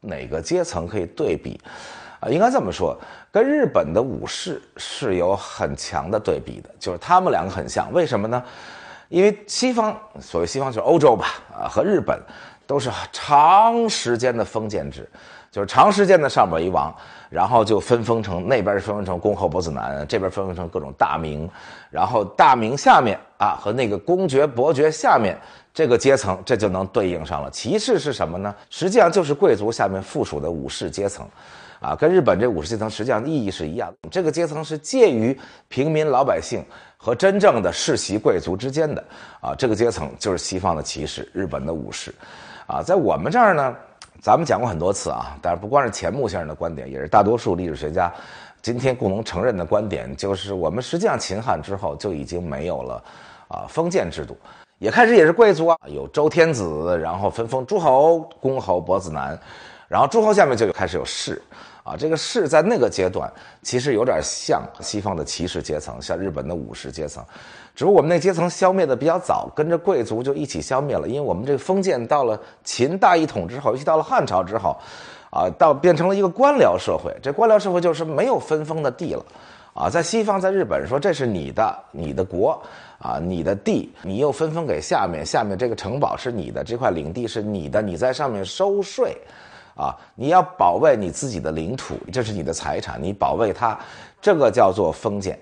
哪个阶层可以对比，啊，应该这么说，跟日本的武士是有很强的对比的，就是他们两个很像，为什么呢？因为西方，所谓西方就是欧洲吧，啊，和日本。都是长时间的封建制，就是长时间的上边一王，然后就分封成那边分封成公侯伯子男，这边分封成各种大名，然后大名下面啊和那个公爵伯爵下面这个阶层，这就能对应上了。骑士是什么呢？实际上就是贵族下面附属的武士阶层。啊，跟日本这武士阶层实际上意义是一样，的。这个阶层是介于平民老百姓和真正的世袭贵族之间的，啊，这个阶层就是西方的骑士，日本的武士，啊，在我们这儿呢，咱们讲过很多次啊，但是不光是钱穆先生的观点，也是大多数历史学家今天共同承认的观点，就是我们实际上秦汉之后就已经没有了啊，封建制度，也开始也是贵族啊，有周天子，然后分封诸侯、公侯、伯子男。然后诸侯下面就有开始有士，啊，这个士在那个阶段其实有点像西方的骑士阶层，像日本的武士阶层，只不过我们那阶层消灭的比较早，跟着贵族就一起消灭了。因为我们这个封建到了秦大一统之后，尤其到了汉朝之后，啊，到变成了一个官僚社会。这官僚社会就是没有分封的地了，啊，在西方，在日本说这是你的，你的国，啊，你的地，你又分封给下面，下面这个城堡是你的，这块领地是你的，你在上面收税。啊！你要保卫你自己的领土，这是你的财产，你保卫它，这个叫做封建。